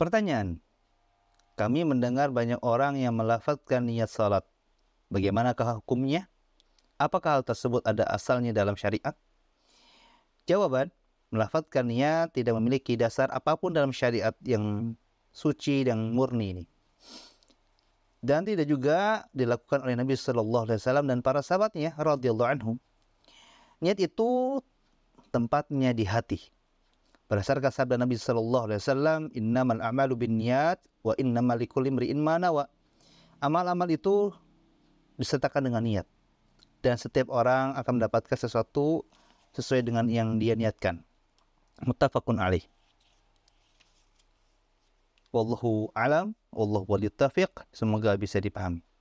Pertanyaan, kami mendengar banyak orang yang melafatkan niat salat. Bagaimanakah hukumnya? Apakah hal tersebut ada asalnya dalam syariat? Jawaban, melafatkan niat tidak memiliki dasar apapun dalam syariat yang suci dan murni ini. Dan tidak juga dilakukan oleh Nabi Shallallahu Alaihi Wasallam dan para sahabatnya radhiyallahu anhum. Niat itu tempatnya di hati. Berdasarkan sabda Nabi Shallallahu Alaihi Wasallam, innamal amalu bin niat wa innamal likulli imri'in manawa. Amal-amal itu disertakan dengan niat. Dan setiap orang akan mendapatkan sesuatu sesuai dengan yang dia niatkan. Muttafaqun alaih. Wallahu alam, wallahu taufiq Semoga bisa dipahami.